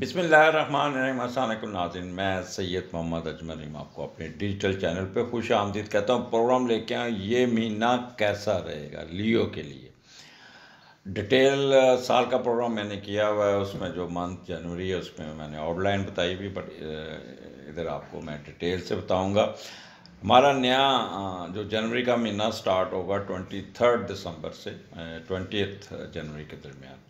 बिसमीम नाजिन मैं सैयद मोहम्मद अजमर रहीम आपको अपने डिजिटल चैनल पे खुश आमदीद कहता हूँ प्रोग्राम लेके आए ये महीना कैसा रहेगा लियो के लिए डिटेल साल का प्रोग्राम मैंने किया हुआ है उसमें जो मंथ जनवरी है उसमें मैंने आउटलाइन बताई भी बट इधर आपको मैं डिटेल से बताऊँगा हमारा नया जो जनवरी का महीना स्टार्ट होगा ट्वेंटी थर्ड दिसंबर से ट्वेंटी जनवरी के दरमियान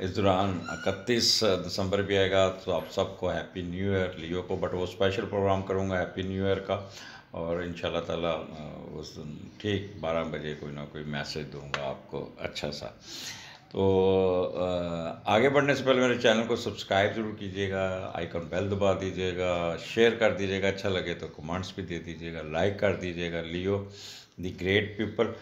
इस दौरान इकतीस दिसंबर भी आएगा तो आप सबको हैप्पी न्यू ईयर लियो को बट वो स्पेशल प्रोग्राम करूँगा हैप्पी न्यू ईयर का और इन ताला उस ठीक बारह बजे कोई ना कोई मैसेज दूंगा आपको अच्छा सा तो आगे बढ़ने से पहले मेरे चैनल को सब्सक्राइब जरूर कीजिएगा आइकन बेल दबा दीजिएगा शेयर कर दीजिएगा अच्छा लगे तो कमेंट्स भी दे दीजिएगा लाइक कर दीजिएगा लियो दी ग्रेट पीपल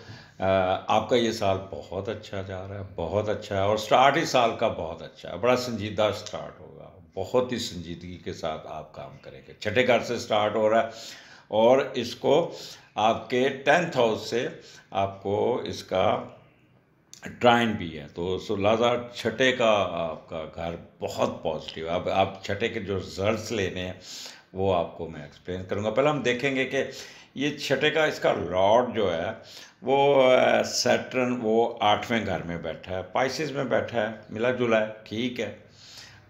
आपका ये साल बहुत अच्छा जा रहा है बहुत अच्छा है और स्टार्ट ही साल का बहुत अच्छा है बड़ा संजीदा स्टार्ट होगा बहुत ही संजीदगी के साथ आप काम करेंगे छठे घर से स्टार्ट हो रहा है और इसको आपके टेंथ हाउस से आपको इसका ट्राइन भी है तो सो लाजा छठे का आपका घर बहुत पॉजिटिव है अब आप, छठे के जो रिजल्ट लेने हैं वो आपको मैं एक्सप्लेन करूँगा पहले हम देखेंगे कि ये छठे का इसका लॉर्ड जो है वो सैटर्न वो आठवें घर में बैठा है पाइसिस में बैठा है मिला जुला है ठीक है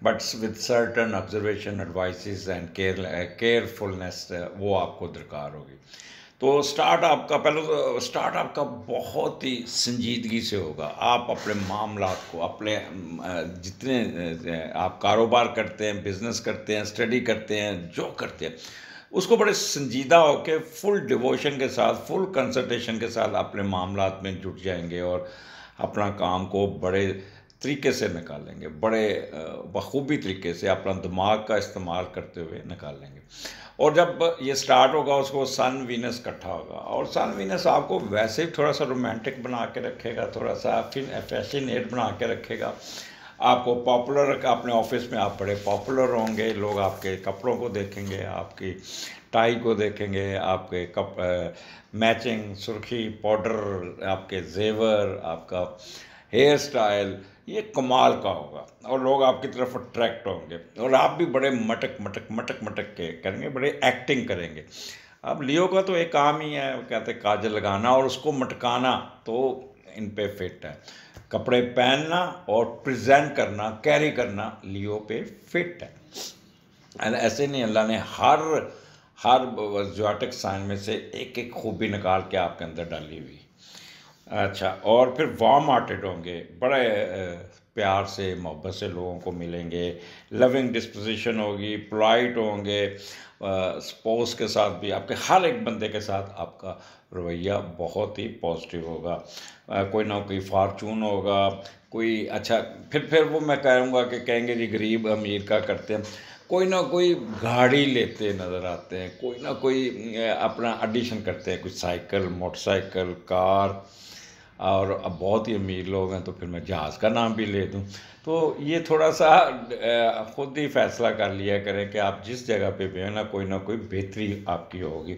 but with certain observation advices and care carefulness वो आपको दरकार होगी तो स्टार्ट आपका पहले तो स्टार्ट आपका बहुत ही संजीदगी से होगा आप अपने मामला को अपने जितने आप कारोबार करते हैं बिजनेस करते हैं स्टडी करते हैं जो करते हैं उसको बड़े संजीदा होकर फुल डिवोशन के साथ फुल कंसल्टेशन के साथ अपने मामला में जुट जाएंगे और अपना काम को बड़े तरीके से निकालेंगे बड़े बखूबी तरीके से अपना दिमाग का इस्तेमाल करते हुए निकालेंगे और जब ये स्टार्ट होगा उसको सन वीनस इकट्ठा होगा और सन वीनस आपको वैसे ही थोड़ा सा रोमांटिक बना के रखेगा थोड़ा सा फिन फैशनेट बना के रखेगा आपको पॉपुलर अपने ऑफिस में आप बड़े पॉपुलर होंगे लोग आपके कपड़ों को देखेंगे आपकी टाई को देखेंगे आपके कप मैचिंग सुर्खी पाउडर आपके जेवर आपका हेयर स्टाइल ये कमाल का होगा और लोग आपकी तरफ अट्रैक्ट होंगे और आप भी बड़े मटक मटक मटक मटक के करेंगे बड़े एक्टिंग करेंगे अब लियो का तो एक काम ही है कहते हैं काजल लगाना और उसको मटकाना तो इन पे फिट है कपड़े पहनना और प्रेजेंट करना कैरी करना लियो पे फिट है एंड ऐसे नहीं अल्लाह ने हर हर जोटिक साइन में से एक एक खूबी निकाल के आपके अंदर डाली हुई अच्छा और फिर वार्म हार्टेड होंगे बड़े प्यार से मोहब्बत से लोगों को मिलेंगे लविंग डिस्पोजिशन होगी पोलाइट होंगे स्पोस के साथ भी आपके हर एक बंदे के साथ आपका रवैया बहुत ही पॉजिटिव होगा आ, कोई ना कोई फार्चून होगा कोई अच्छा फिर फिर वो मैं कहूँगा कि कहेंगे जी गरीब अमीर का करते हैं कोई ना कोई गाड़ी लेते नज़र आते हैं कोई ना कोई अपना एडिशन करते हैं कुछ साइकिल मोटरसाइकिल कार और अब बहुत ही अमीर लोग हैं तो फिर मैं जहाज़ का नाम भी ले दूँ तो ये थोड़ा सा ख़ुद ही फैसला कर लिया करें कि आप जिस जगह पे भी हैं ना कोई ना कोई बेहतरी आपकी होगी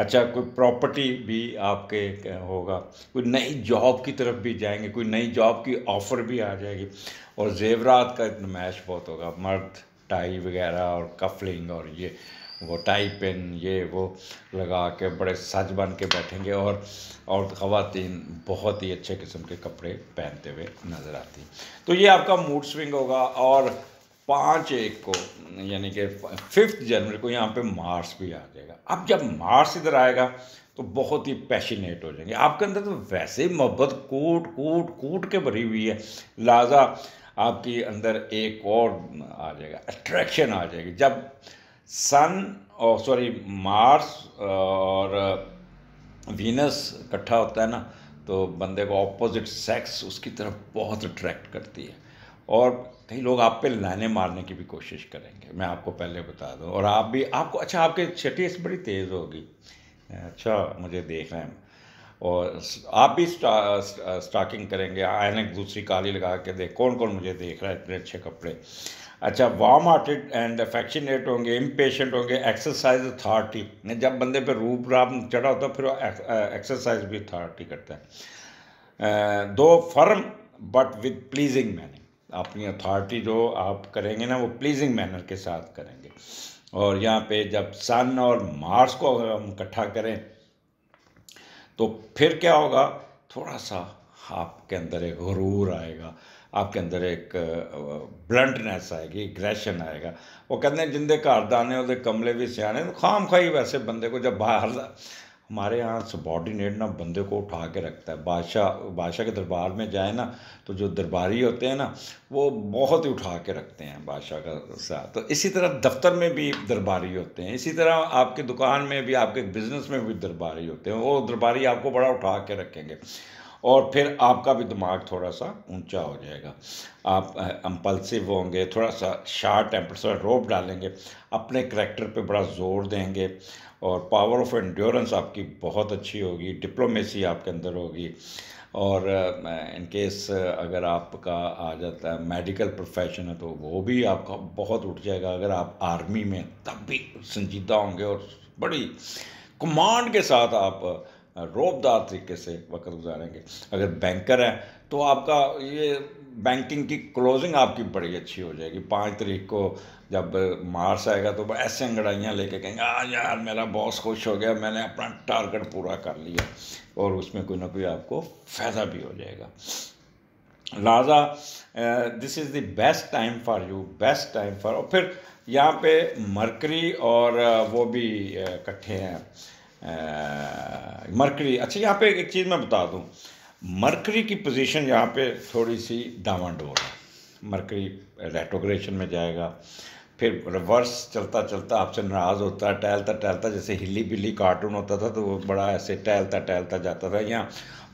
अच्छा कोई प्रॉपर्टी भी आपके होगा कोई नई जॉब की तरफ भी जाएंगे कोई नई जॉब की ऑफ़र भी आ जाएगी और जेवरात का नुमाइश बहुत होगा मर्द टाई वगैरह और कफलिंग और ये वो टाई पेन ये वो लगा के बड़े सज बन के बैठेंगे और और ख़वातीन बहुत ही अच्छे किस्म के कपड़े पहनते हुए नज़र आती तो ये आपका मूड स्विंग होगा और पाँच एक को यानी कि फिफ्थ जनवरी को यहाँ पे मार्स भी आ जाएगा अब जब मार्स इधर आएगा तो बहुत ही पैशनेट हो जाएंगे आपके अंदर तो वैसे ही मोहब्बत कूट कूट कूट के भरी हुई है लिहाजा आपके अंदर एक और आ जाएगा अट्रैक्शन आ जाएगी जब सन और सॉरी मार्स और वीनस इकट्ठा होता है ना तो बंदे को ऑपोजिट सेक्स उसकी तरफ बहुत अट्रैक्ट करती है और कई लोग आप पे लाने मारने की भी कोशिश करेंगे मैं आपको पहले बता दूं और आप भी आपको अच्छा आपके छठी बड़ी तेज़ होगी अच्छा मुझे देख रहे हैं और आप भी स्टा, स्टा, स्टाकिंग करेंगे आयन एक दूसरी काली लगा के देख कौन कौन मुझे देख रहा है इतने अच्छे कपड़े अच्छा वार्म हार्टेड एंड अफेक्शनेट होंगे इम्पेशेंट होंगे एक्सरसाइज अथॉरिटी जब बंदे पे रूप राम चढ़ा होता है फिर एक्सरसाइज भी अथॉरिटी करता है दो firm but with pleasing manner अपनी अथॉरिटी जो आप करेंगे ना वो प्लीजिंग मैनर के साथ करेंगे और यहाँ पे जब सन और मार्स को अगर हम इकट्ठा करें तो फिर क्या होगा थोड़ा सा आपके अंदर एक गुरूर आएगा आपके अंदर एक ਬਲੰਟਨੈਸ आएगी ग्रैशन आएगा वो कहते हैं जिंदे घर दाने ਕਮਲੇ कमले भी ਨੂੰ ਖਾਮ ਖਾਈ ਵੈਸੇ ਬੰਦੇ ਕੋ ਜਬ ਬਾਹਰ हमारे यहाँ सबॉर्डिनेट ना बंदे को उठा के रखता है बादशाह बादशाह के दरबार में जाए ना तो जो दरबारी होते हैं ना वो बहुत ही उठा के रखते हैं बादशाह का साथ तो इसी तरह दफ्तर में भी दरबारी होते हैं इसी तरह आपकी दुकान में भी आपके बिज़नेस में भी दरबारी होते हैं वो दरबारी आपको बड़ा उठा के रखेंगे और फिर आपका भी दिमाग थोड़ा सा ऊंचा हो जाएगा आप अम्पल्सिव होंगे थोड़ा सा शार्ट टेम्पर रोप डालेंगे अपने करेक्टर पे बड़ा जोर देंगे और पावर ऑफ एंड्योरेंस आपकी बहुत अच्छी होगी डिप्लोमेसी आपके अंदर होगी और इनकेस अगर आपका आ जाता है मेडिकल प्रोफेशन है तो वो भी आपका बहुत उठ जाएगा अगर आप आर्मी में तब भी संजीदा होंगे और बड़ी कमांड के साथ आप रोबदार तरीके से वक्त गुजारेंगे अगर बैंकर हैं तो आपका ये बैंकिंग की क्लोजिंग आपकी बड़ी अच्छी हो जाएगी पाँच तारीख को जब मार्स आएगा तो ऐसे अंगड़ाइयाँ लेके कहेंगे आ यार मेरा बॉस खुश हो गया मैंने अपना टारगेट पूरा कर लिया और उसमें कोई ना कोई आपको फ़ायदा भी हो जाएगा लाजा this is the best time for you best time for और फिर यहाँ पे मरकरी और वो भी इकट्ठे हैं मरकरी अच्छा यहाँ पे एक चीज़ मैं बता दूँ मरकरी की पोजीशन यहाँ पे थोड़ी सी डावाडोल है मरकरी रेट्रोग्रेशन में जाएगा फिर रिवर्स चलता चलता आपसे नाराज़ होता है टहलता टहलता जैसे हिली बिली कार्टून होता था तो वो बड़ा ऐसे टहलता टहलता जाता था यहाँ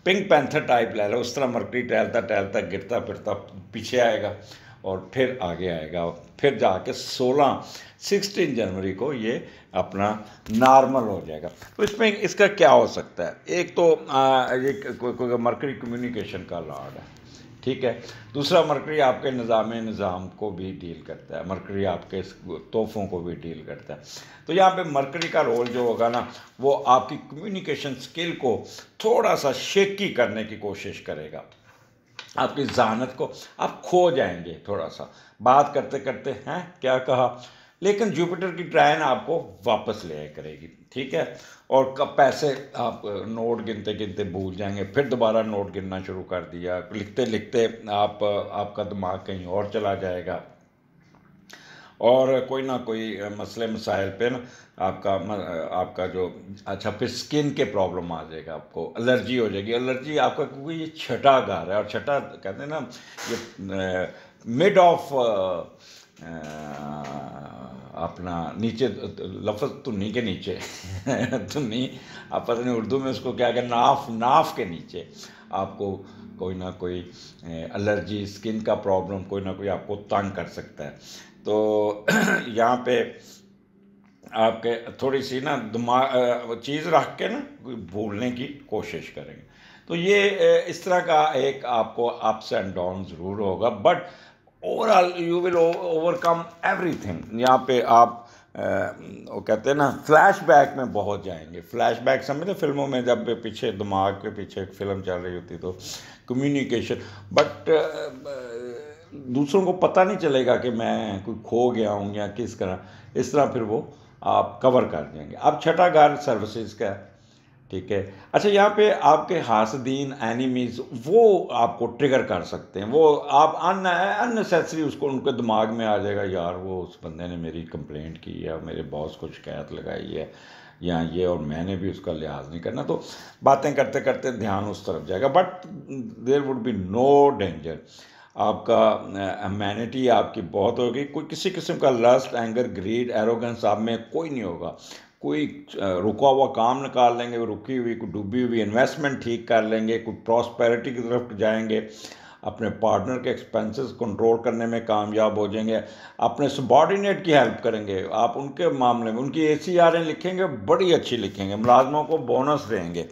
पिंक पैंथर टाइप ले लो उस तरह मरकरी टहलता टहलता गिरता फिरता पीछे आएगा और फिर आगे आएगा फिर जाके 16 16 जनवरी को ये अपना नॉर्मल हो जाएगा तो इसमें इसका क्या हो सकता है एक तो आ, ये को, को, मर्करी कम्युनिकेशन का लॉर्ड है ठीक है दूसरा मरकरी आपके निज़ाम निज़ाम को भी डील करता है मरकरी आपके तोहफ़ों को भी डील करता है तो यहाँ पे मरकरी का रोल जो होगा ना वो आपकी कम्युनिकेशन स्किल को थोड़ा सा शेकी करने की कोशिश करेगा आपकी जहानत को आप खो जाएंगे थोड़ा सा बात करते करते हैं क्या कहा लेकिन जुपिटर की ट्रायन आपको वापस ले करेगी ठीक है और कब पैसे आप नोट गिनते गिनते भूल जाएंगे फिर दोबारा नोट गिनना शुरू कर दिया लिखते लिखते आप आपका दिमाग कहीं और चला जाएगा और कोई ना कोई मसले मसाइल पे ना आपका आपका जो अच्छा फिर स्किन के प्रॉब्लम आ जाएगा आपको एलर्जी हो जाएगी एलर्जी आपका क्योंकि ये छठा घर है और छठा कहते हैं ना ये मिड ऑफ अपना नीचे लफ्ज़ तुन्नी के नीचे तुन्नी आप पता नहीं उर्दू में उसको क्या कहें नाफ नाफ के नीचे आपको कोई ना कोई एलर्जी स्किन का प्रॉब्लम कोई ना कोई आपको तंग कर सकता है तो यहाँ पे आपके थोड़ी सी ना दिमाग चीज़ रख के ना भूलने की कोशिश करेंगे तो ये इस तरह का एक आपको अप्स एंड डाउन ज़रूर होगा but overall you will overcome everything यहाँ पे आप वो कहते हैं ना फ्लैशबैक में बहुत जाएंगे फ्लैशबैक समझते फिल्मों में जब पीछे दिमाग के पीछे एक फिल्म चल रही होती तो कम्युनिकेशन बट दूसरों को पता नहीं चलेगा कि मैं कोई खो गया हूँ या किस तरह इस तरह फिर वो आप कवर कर देंगे अब छठा घर सर्विसेज का ठीक है अच्छा यहाँ पे आपके हासदीन एनिमीज वो आपको ट्रिगर कर सकते हैं वो आप अन अननेसेसरी उसको उनके दिमाग में आ जाएगा यार वो उस बंदे ने मेरी कंप्लेंट की है मेरे बॉस को शिकायत लगाई है या ये और मैंने भी उसका लिहाज नहीं करना तो बातें करते करते ध्यान उस तरफ जाएगा but there would be no danger आपका मैनिटी आपकी बहुत होगी कोई किसी किस्म का लस्ट एंगर ग्रीड एरोगेंस आप में कोई नहीं होगा कोई रुका हुआ काम निकाल लेंगे रुकी हुई कोई डूबी हुई इन्वेस्टमेंट ठीक कर लेंगे कोई प्रॉस्पेरिटी की तरफ जाएंगे अपने पार्टनर के एक्सपेंसेस कंट्रोल करने में कामयाब हो जाएंगे अपने सबॉर्डिनेट की हेल्प करेंगे आप उनके मामले में उनकी ए सी आरें लिखेंगे बड़ी अच्छी लिखेंगे मुलाजमों को बोनस देंगे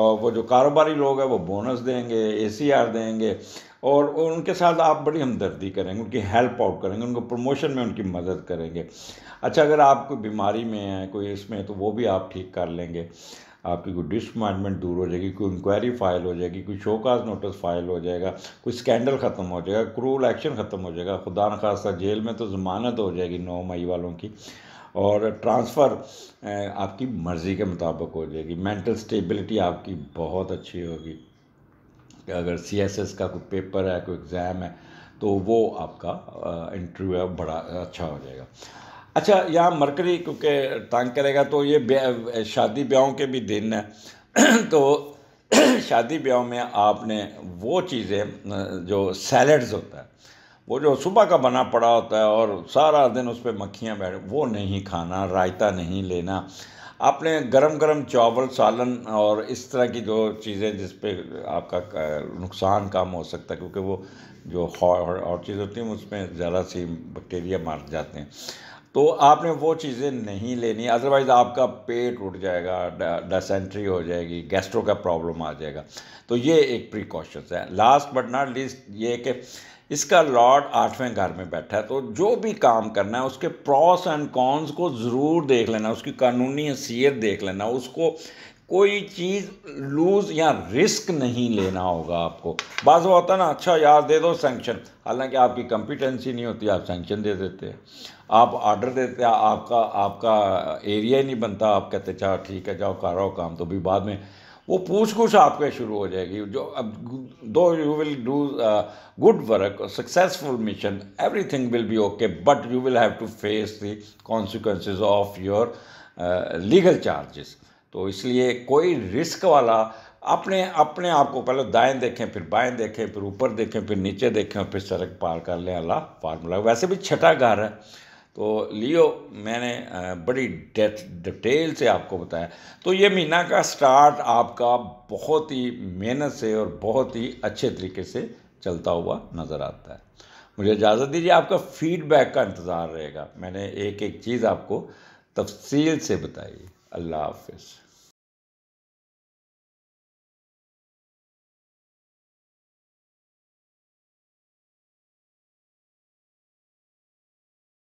और वो जो कारोबारी लोग हैं वो बोनस देंगे ए सी आर देंगे और उनके साथ आप बड़ी हमदर्दी करेंगे उनकी हेल्प आउट करेंगे उनको प्रमोशन में उनकी मदद करेंगे अच्छा अगर आप कोई बीमारी में हैं कोई इसमें तो वो भी आप ठीक कर लेंगे आपकी कोई डिसमेंटमेंट दूर हो जाएगी कोई इंक्वायरी फाइल हो जाएगी कोई शोकाज नोटिस फाइल हो जाएगा कोई स्कैंडल ख़त्म हो जाएगा क्रूल एक्शन ख़त्म हो जाएगा खुदा न खासा जेल में तो ज़मानत हो जाएगी नौ मई वालों की और ट्रांसफ़र आपकी मर्ज़ी के मुताबिक हो जाएगी मेंटल स्टेबिलिटी आपकी बहुत अच्छी होगी अगर सी एस एस का कोई पेपर है कोई एग्ज़ाम है तो वो आपका इंटरव्यू है बड़ा अच्छा हो जाएगा अच्छा यहाँ मरकरी क्योंकि टांग करेगा तो ये शादी ब्याहों के भी दिन है तो शादी ब्याह में आपने वो चीज़ें जो सैलड्स होता है वो जो सुबह का बना पड़ा होता है और सारा दिन उस पर मक्खियाँ बैठ वो नहीं खाना रायता नहीं लेना आपने गरम गरम चावल सालन और इस तरह की जो चीज़ें जिस पे आपका नुकसान कम हो सकता है क्योंकि वो जो हॉट चीज़ होती हैं उसमें ज़्यादा सी बैक्टीरिया मार जाते हैं तो आपने वो चीज़ें नहीं लेनी अदरवाइज़ आपका पेट उठ जाएगा डसेंट्री हो जाएगी गैस्ट्रो का प्रॉब्लम आ जाएगा तो ये एक प्रिकॉशंस है लास्ट बट नॉट लीस्ट ये कि इसका लॉर्ड आठवें घर में बैठा है तो जो भी काम करना है उसके प्रॉस एंड कॉन्स को ज़रूर देख लेना उसकी कानूनी हैसियत देख लेना उसको कोई चीज़ लूज़ या रिस्क नहीं लेना होगा आपको बाज होता ना अच्छा यार दे दो सेंक्शन हालांकि आपकी कंपिटेंसी नहीं होती आप सेंक्शन दे देते हैं आप ऑर्डर देते हैं आपका आपका एरिया ही नहीं बनता आप कहते चाहो ठीक है जाओ करो काम तो भी बाद में वो पूछ कुछ आपके शुरू हो जाएगी जो अब दो you will do good work successful mission everything will be okay but you will have to face the consequences of your legal charges तो इसलिए कोई रिस्क वाला अपने अपने आप को पहले दाएं देखें फिर बाएं देखें फिर ऊपर देखें फिर नीचे देखें फिर सड़क पार कर लें अल्लाह फार्मूला वैसे भी छठा घर है तो लियो मैंने बड़ी डिटेल से आपको बताया तो ये महीना का स्टार्ट आपका बहुत ही मेहनत से और बहुत ही अच्छे तरीके से चलता हुआ नज़र आता है मुझे इजाज़त दीजिए आपका फीडबैक का इंतज़ार रहेगा मैंने एक एक चीज़ आपको तफसील से बताई अल्लाह हाफिज़